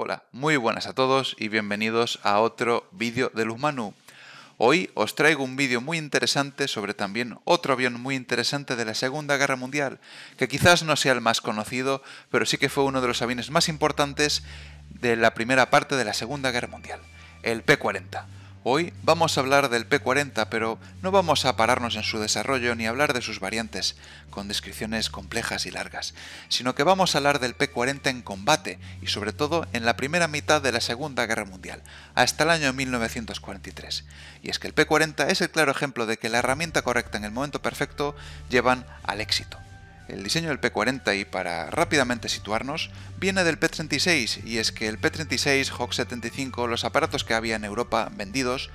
Hola, muy buenas a todos y bienvenidos a otro vídeo de Manu. Hoy os traigo un vídeo muy interesante sobre también otro avión muy interesante de la Segunda Guerra Mundial, que quizás no sea el más conocido, pero sí que fue uno de los aviones más importantes de la primera parte de la Segunda Guerra Mundial, el P-40. Hoy vamos a hablar del P40, pero no vamos a pararnos en su desarrollo ni hablar de sus variantes, con descripciones complejas y largas, sino que vamos a hablar del P40 en combate y sobre todo en la primera mitad de la Segunda Guerra Mundial, hasta el año 1943. Y es que el P40 es el claro ejemplo de que la herramienta correcta en el momento perfecto llevan al éxito. El diseño del P40, y para rápidamente situarnos, viene del P36, y es que el P36, Hawk 75, los aparatos que había en Europa vendidos,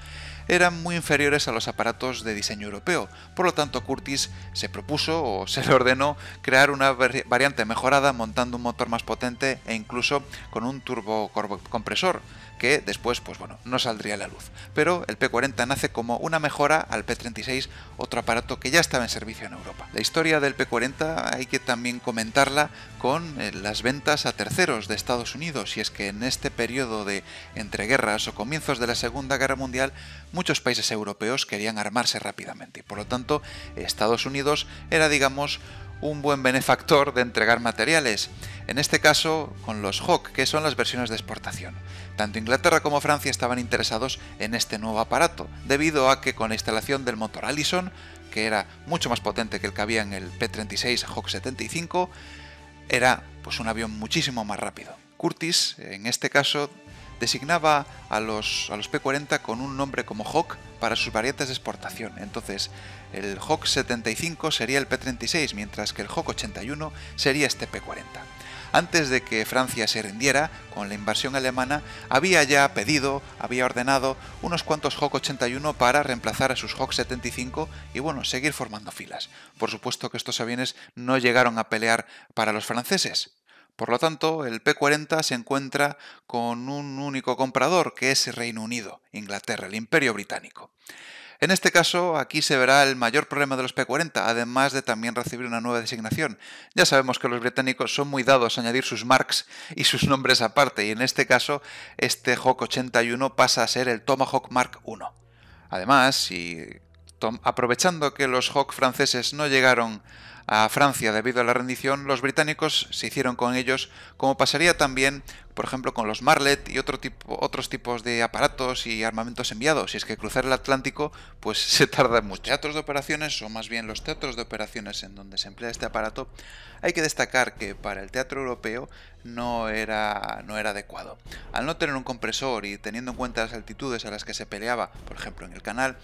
eran muy inferiores a los aparatos de diseño europeo, por lo tanto Curtis se propuso o se le ordenó crear una variante mejorada montando un motor más potente e incluso con un turbocompresor, que después pues bueno, no saldría a la luz. Pero el P40 nace como una mejora al P36, otro aparato que ya estaba en servicio en Europa. La historia del P40 hay que también comentarla con eh, las ventas a terceros de Estados Unidos, y es que en este periodo de entreguerras o comienzos de la Segunda Guerra Mundial muchos países europeos querían armarse rápidamente y por lo tanto Estados Unidos era, digamos, un buen benefactor de entregar materiales, en este caso con los Hawk, que son las versiones de exportación. Tanto Inglaterra como Francia estaban interesados en este nuevo aparato, debido a que con la instalación del motor Allison, que era mucho más potente que el que había en el P-36 Hawk 75, era pues un avión muchísimo más rápido. Curtis, en este caso, designaba a los, a los P40 con un nombre como Hawk para sus variantes de exportación. Entonces, el Hawk 75 sería el P36, mientras que el Hawk 81 sería este P40. Antes de que Francia se rindiera con la invasión alemana, había ya pedido, había ordenado unos cuantos Hawk 81 para reemplazar a sus Hawk 75 y bueno, seguir formando filas. Por supuesto que estos aviones no llegaron a pelear para los franceses, por lo tanto, el P40 se encuentra con un único comprador, que es Reino Unido, Inglaterra, el Imperio Británico. En este caso, aquí se verá el mayor problema de los P40, además de también recibir una nueva designación. Ya sabemos que los británicos son muy dados a añadir sus marks y sus nombres aparte, y en este caso, este Hawk 81 pasa a ser el Tomahawk Mark I. Además, aprovechando que los Hawk franceses no llegaron a Francia debido a la rendición, los británicos se hicieron con ellos, como pasaría también, por ejemplo, con los Marlet y otro tipo, otros tipos de aparatos y armamentos enviados. Si es que cruzar el Atlántico, pues se tarda mucho. Teatros de operaciones, o más bien los teatros de operaciones en donde se emplea este aparato, hay que destacar que para el teatro europeo no era, no era adecuado. Al no tener un compresor y teniendo en cuenta las altitudes a las que se peleaba, por ejemplo en el canal,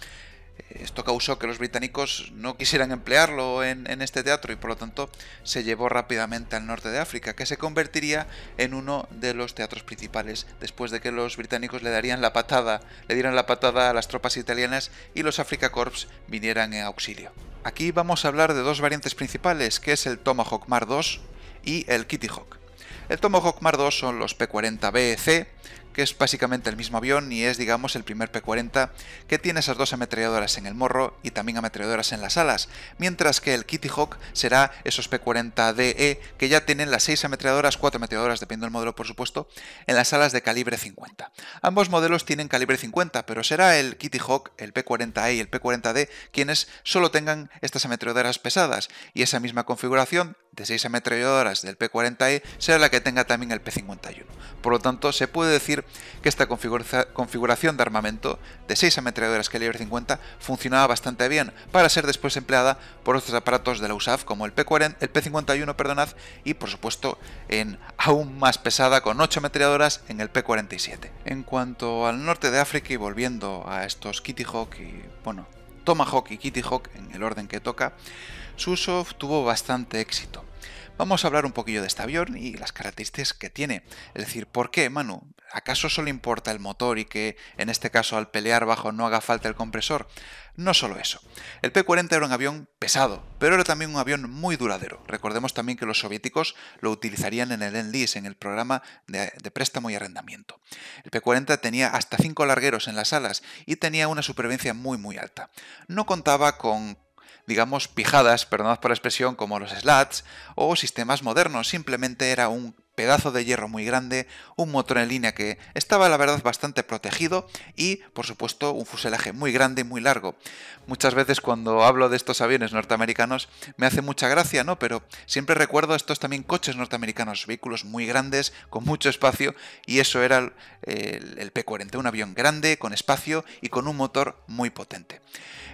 esto causó que los británicos no quisieran emplearlo en, este teatro y por lo tanto se llevó rápidamente al norte de África, que se convertiría en uno de los teatros principales, después de que los británicos le darían la patada, le dieran la patada a las tropas italianas y los Africa Corps vinieran en auxilio. Aquí vamos a hablar de dos variantes principales, que es el Tomahawk Mar II y el Kitty Hawk. El Tomahawk Mar II son los P-40B-C, que es básicamente el mismo avión y es, digamos, el primer P-40 que tiene esas dos ametralladoras en el morro y también ametralladoras en las alas, mientras que el Kitty Hawk será esos P-40DE que ya tienen las seis ametralladoras, cuatro ametralladoras, dependiendo del modelo, por supuesto, en las alas de calibre 50. Ambos modelos tienen calibre 50, pero será el Kitty Hawk, el P-40E y el P-40D quienes solo tengan estas ametralladoras pesadas y esa misma configuración de 6 ametralladoras del P40E será la que tenga también el P51. Por lo tanto, se puede decir que esta configuración de armamento de 6 ametralladoras calibre 50 funcionaba bastante bien para ser después empleada por otros aparatos de la USAF como el, P40, el P51 y por supuesto en aún más pesada con 8 ametralladoras en el P47. En cuanto al norte de África y volviendo a estos Kitty Hawk y bueno, Tomahawk y Kitty Hawk en el orden que toca, su tuvo bastante éxito. Vamos a hablar un poquillo de este avión y las características que tiene. Es decir, ¿por qué, Manu? ¿Acaso solo importa el motor y que en este caso al pelear bajo no haga falta el compresor? No solo eso. El P-40 era un avión pesado, pero era también un avión muy duradero. Recordemos también que los soviéticos lo utilizarían en el Lend-Lease, en el programa de, préstamo y arrendamiento. El P-40 tenía hasta 5 largueros en las alas y tenía una supervivencia muy muy alta. No contaba con digamos, pijadas, perdonad por la expresión, como los slats, o sistemas modernos, simplemente era un pedazo de hierro muy grande, un motor en línea que estaba la verdad bastante protegido y por supuesto un fuselaje muy grande y muy largo. Muchas veces cuando hablo de estos aviones norteamericanos me hace mucha gracia, ¿no? Pero siempre recuerdo estos también coches norteamericanos, vehículos muy grandes, con mucho espacio y eso era el, el P-40, un avión grande, con espacio y con un motor muy potente.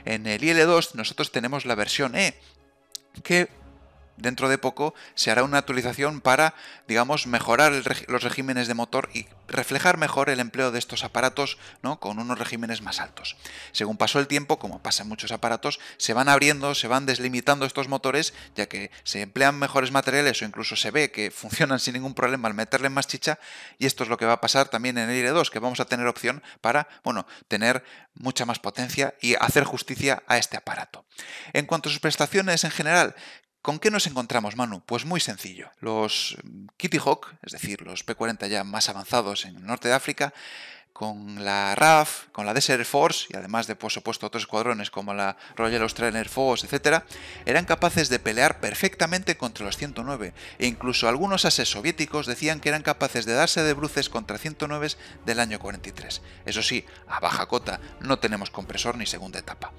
En el IL-2 nosotros tenemos la versión E, que dentro de poco se hará una actualización para, digamos, mejorar los regímenes de motor y reflejar mejor el empleo de estos aparatos ¿no? con unos regímenes más altos. Según pasó el tiempo, como pasa en muchos aparatos, se van abriendo, se van deslimitando estos motores, ya que se emplean mejores materiales o incluso se ve que funcionan sin ningún problema al meterle más chicha, y esto es lo que va a pasar también en el IRE 2, que vamos a tener opción para, bueno, tener mucha más potencia y hacer justicia a este aparato. En cuanto a sus prestaciones en general, ¿Con qué nos encontramos, Manu? Pues muy sencillo. Los Kitty Hawk, es decir, los P-40 ya más avanzados en el norte de África, con la RAF, con la Desert Force y además de por supuesto otros escuadrones como la Royal Australian Air Force, etc., eran capaces de pelear perfectamente contra los 109 e incluso algunos ases soviéticos decían que eran capaces de darse de bruces contra 109 del año 43. Eso sí, a baja cota no tenemos compresor ni segunda etapa.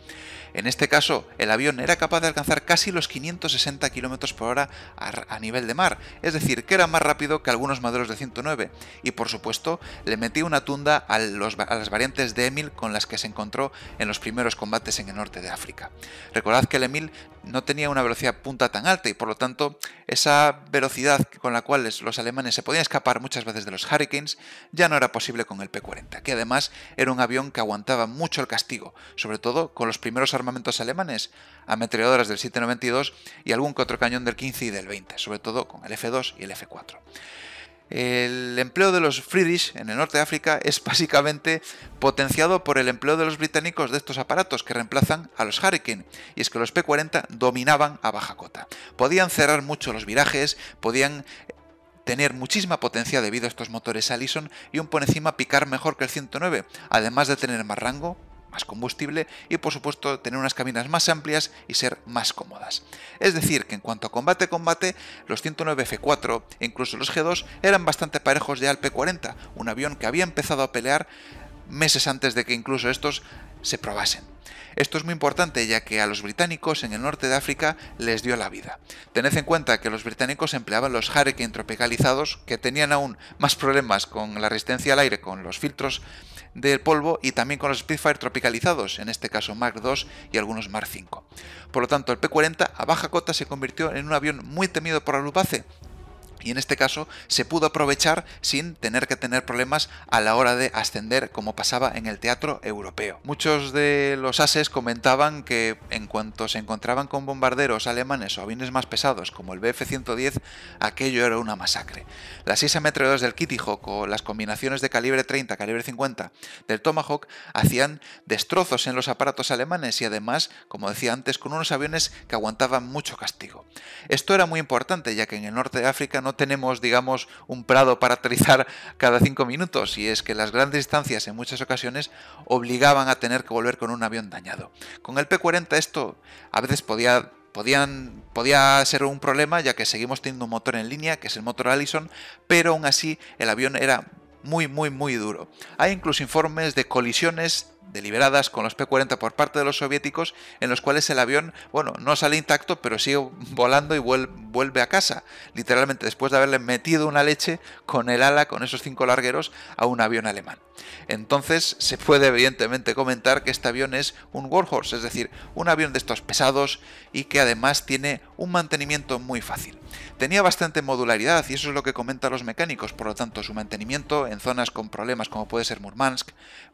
En este caso, el avión era capaz de alcanzar casi los 560 km por hora a nivel de mar, es decir, que era más rápido que algunos maderos de 109 y por supuesto le metía una tunda a, las variantes de Emil con las que se encontró en los primeros combates en el norte de África. Recordad que el Emil no tenía una velocidad punta tan alta y por lo tanto esa velocidad con la cual los alemanes se podían escapar muchas veces de los Hurricanes ya no era posible con el P-40, que además era un avión que aguantaba mucho el castigo, sobre todo con los primeros armamentos alemanes, ametralladoras del 792 y algún que otro cañón del 15 y del 20, sobre todo con el F2 y el F4. El empleo de los Friedrich en el norte de África es básicamente potenciado por el empleo de los británicos de estos aparatos que reemplazan a los Hurricane, y es que los P-40 dominaban a baja cota. Podían cerrar mucho los virajes, podían eh, tener muchísima potencia debido a estos motores Allison y un por encima picar mejor que el 109, además de tener más rango, más combustible y por supuesto tener unas cabinas más amplias y ser más cómodas. Es decir, que en cuanto a combate-combate, los 109 F4 e incluso los G2 eran bastante parejos de al 40 un avión que había empezado a pelear meses antes de que incluso estos se probasen. Esto es muy importante ya que a los británicos en el norte de África les dio la vida. Tened en cuenta que los británicos empleaban los Hurricane tropicalizados que tenían aún más problemas con la resistencia al aire, con los filtros del polvo y también con los Spitfire tropicalizados, en este caso Mark II y algunos Mark V. Por lo tanto, el P-40 a baja cota se convirtió en un avión muy temido por la Luftwaffe y en este caso se pudo aprovechar sin tener que tener problemas a la hora de ascender como pasaba en el teatro europeo. Muchos de los ases comentaban que en cuanto se encontraban con bombarderos alemanes o aviones más pesados como el Bf-110, aquello era una masacre. Las 6 ametralladoras del Kitty Hawk o las combinaciones de calibre 30, calibre 50 del Tomahawk hacían destrozos en los aparatos alemanes y además, como decía antes, con unos aviones que aguantaban mucho castigo. Esto era muy importante ya que en el norte de África no tenemos, digamos, un prado para aterrizar cada cinco minutos, y es que las grandes distancias en muchas ocasiones obligaban a tener que volver con un avión dañado. Con el P-40 esto a veces podía Podían, podía ser un problema ya que seguimos teniendo un motor en línea, que es el motor Allison, pero aún así el avión era muy, muy, muy duro. Hay incluso informes de colisiones deliberadas con los P-40 por parte de los soviéticos, en los cuales el avión, bueno, no sale intacto, pero sigue volando y vuelve a casa, literalmente después de haberle metido una leche con el ala, con esos cinco largueros, a un avión alemán. Entonces, se puede evidentemente comentar que este avión es un Warhorse, es decir, un avión de estos pesados y que además tiene un mantenimiento muy fácil. Tenía bastante modularidad y eso es lo que comentan los mecánicos, por lo tanto, su mantenimiento en zonas con problemas como puede ser Murmansk,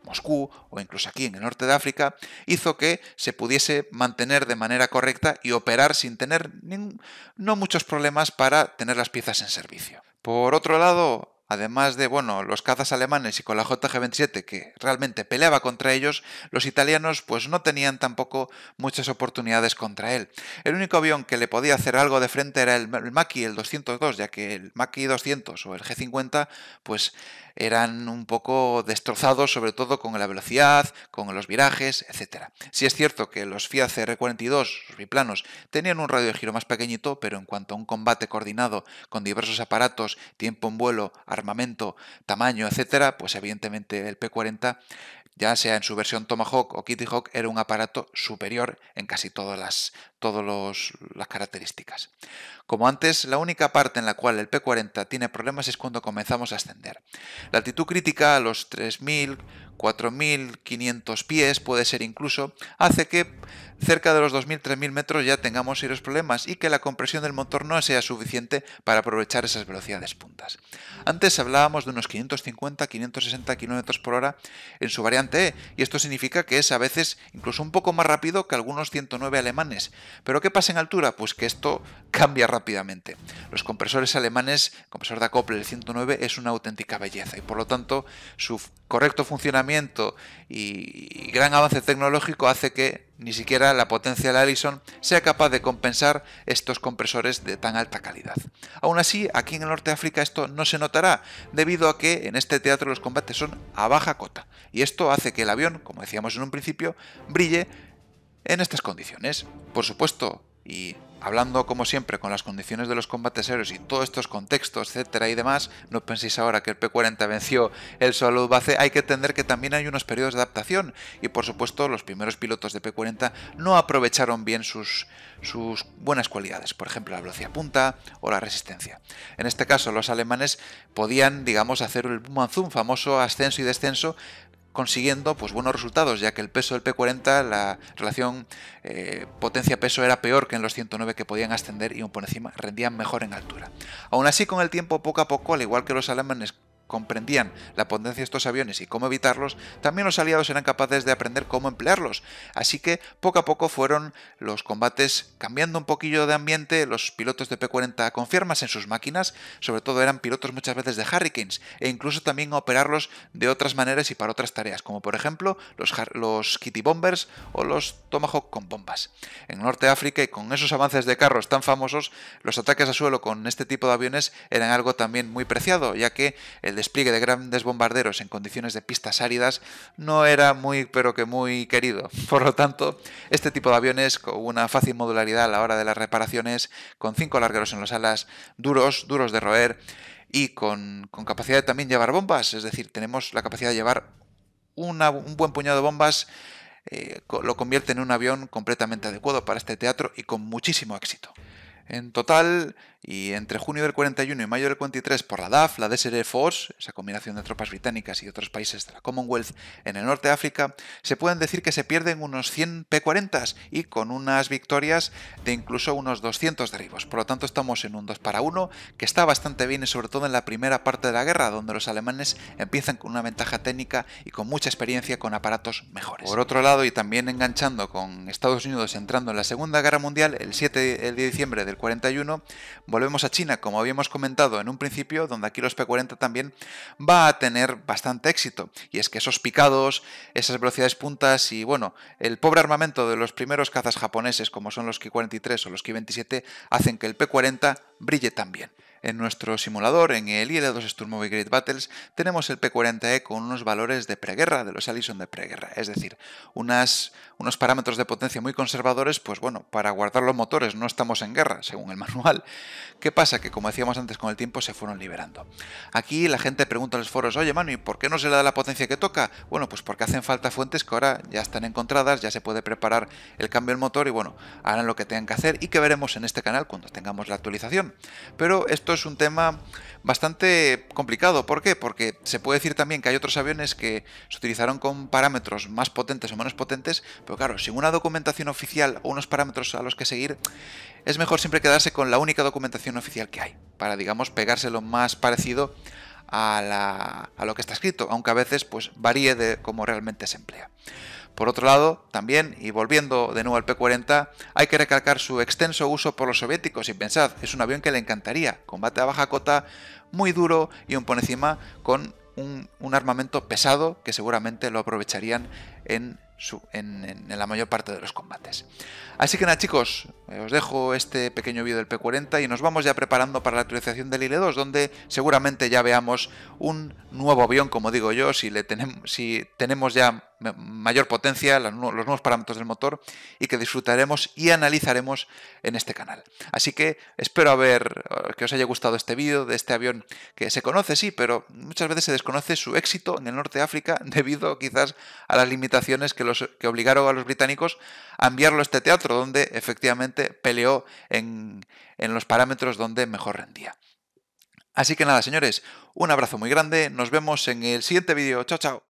Moscú o incluso pues aquí en el norte de África, hizo que se pudiese mantener de manera correcta y operar sin tener no muchos problemas para tener las piezas en servicio. Por otro lado, además de bueno, los cazas alemanes y con la JG-27 que realmente peleaba contra ellos, los italianos pues no tenían tampoco muchas oportunidades contra él. El único avión que le podía hacer algo de frente era el, el 202, ya que el Maki 200 o el G50 pues eran un poco destrozados, sobre todo con la velocidad, con los virajes, etc. Si es cierto que los Fiat CR42, los biplanos, tenían un radio de giro más pequeñito, pero en cuanto a un combate coordinado con diversos aparatos, tiempo en vuelo, armamento, tamaño, etcétera, pues evidentemente el P40 ya sea en su versión Tomahawk o Kitty Hawk, era un aparato superior en casi todas las todas las características. Como antes, la única parte en la cual el P40 tiene problemas es cuando comenzamos a ascender. La altitud crítica a los 3.000, 4.500 pies puede ser incluso, hace que cerca de los 2.000, 3.000 metros ya tengamos serios problemas y que la compresión del motor no sea suficiente para aprovechar esas velocidades puntas. Antes hablábamos de unos 550, 560 km por hora en su variante E y esto significa que es a veces incluso un poco más rápido que algunos 109 alemanes, pero ¿qué pasa en altura? Pues que esto cambia rápidamente. Los compresores alemanes, el compresor de acople del 109 es una auténtica belleza y por lo tanto su correcto funcionamiento y gran avance tecnológico hace que ni siquiera la potencia la Allison sea capaz de compensar estos compresores de tan alta calidad. Aún así, aquí en el norte de África esto no se notará, debido a que en este teatro los combates son a baja cota, y esto hace que el avión, como decíamos en un principio, brille en estas condiciones, por supuesto, y hablando como siempre con las condiciones de los combates aéreos y todos estos contextos, etcétera y demás, no penséis ahora que el P-40 venció el solo base, hay que entender que también hay unos periodos de adaptación y por supuesto los primeros pilotos de P-40 no aprovecharon bien sus, sus buenas cualidades, por ejemplo la velocidad punta o la resistencia. En este caso los alemanes podían, digamos, hacer el boom and zoom, famoso ascenso y descenso, consiguiendo pues, buenos resultados, ya que el peso del P40, la relación eh, potencia-peso era peor que en los 109 que podían ascender y un por encima rendían mejor en altura. Aún así, con el tiempo, poco a poco, al igual que los alemanes comprendían la potencia de estos aviones y cómo evitarlos, también los aliados eran capaces de aprender cómo emplearlos. Así que poco a poco fueron los combates cambiando un poquillo de ambiente, los pilotos de P-40 con firmas en sus máquinas, sobre todo eran pilotos muchas veces de Hurricanes, e incluso también operarlos de otras maneras y para otras tareas, como por ejemplo los, Kitty Bombers o los Tomahawk con bombas. En Norte África y con esos avances de carros tan famosos, los ataques a suelo con este tipo de aviones eran algo también muy preciado, ya que el despliegue de grandes bombarderos en condiciones de pistas áridas no era muy pero que muy querido. Por lo tanto, este tipo de aviones con una fácil modularidad a la hora de las reparaciones, con cinco largueros en las alas, duros, duros de roer y con, capacidad de también llevar bombas, es decir, tenemos la capacidad de llevar un buen puñado de bombas eh, lo convierte en un avión completamente adecuado para este teatro y con muchísimo éxito en total y entre junio del 41 y mayo del 43 por la DAF, la DSR Force, esa combinación de tropas británicas y otros países de la Commonwealth en el norte de África, se pueden decir que se pierden unos 100 P-40s y con unas victorias de incluso unos 200 derribos. Por lo tanto estamos en un 2 para 1 que está bastante bien sobre todo en la primera parte de la guerra donde los alemanes empiezan con una ventaja técnica y con mucha experiencia con aparatos mejores. Por otro lado y también enganchando con Estados Unidos entrando en la Segunda Guerra Mundial, el 7 de diciembre del 41 Volvemos a China, como habíamos comentado en un principio, donde aquí los P40 también va a tener bastante éxito. Y es que esos picados, esas velocidades puntas y, bueno, el pobre armamento de los primeros cazas japoneses, como son los Ki-43 o los Ki-27, hacen que el P40 brille también. En nuestro simulador, en el IL-2 Sturmovik Great Battles, tenemos el P40E con unos valores de preguerra, de los Allison de preguerra, es decir, unas, unos parámetros de potencia muy conservadores, pues bueno, para guardar los motores, no estamos en guerra, según el manual. ¿Qué pasa? Que como decíamos antes, con el tiempo se fueron liberando. Aquí la gente pregunta en los foros, oye Manu, ¿y por qué no se le da la potencia que toca? Bueno, pues porque hacen falta fuentes que ahora ya están encontradas, ya se puede preparar el cambio del motor y bueno, harán lo que tengan que hacer y que veremos en este canal cuando tengamos la actualización. Pero esto es un tema bastante complicado. ¿Por qué? Porque se puede decir también que hay otros aviones que se utilizaron con parámetros más potentes o menos potentes, pero claro, sin una documentación oficial o unos parámetros a los que seguir, es mejor siempre quedarse con la única documentación oficial que hay, para, digamos, pegarse lo más parecido a, lo que está escrito, aunque a veces pues varíe de cómo realmente se emplea. Por otro lado, también, y volviendo de nuevo al P-40, hay que recalcar su extenso uso por los soviéticos y pensad, es un avión que le encantaría, combate a baja cota, muy duro y un por encima con un, armamento pesado que seguramente lo aprovecharían en, en, la mayor parte de los combates. Así que nada chicos, eh, os dejo este pequeño vídeo del P40 y nos vamos ya preparando para la actualización del ile 2 donde seguramente ya veamos un nuevo avión, como digo yo, si, le tenemos, si tenemos ya mayor potencia, los nuevos parámetros del motor y que disfrutaremos y analizaremos en este canal. Así que espero haber, eh, que os haya gustado este vídeo de este avión que se conoce, sí, pero muchas veces se desconoce su éxito en el norte de África debido quizás a las limitaciones que, los, que obligaron a los británicos a enviarlo a este teatro, donde efectivamente peleó en, en los parámetros donde mejor rendía. Así que nada, señores, un abrazo muy grande, nos vemos en el siguiente vídeo, chao, chao.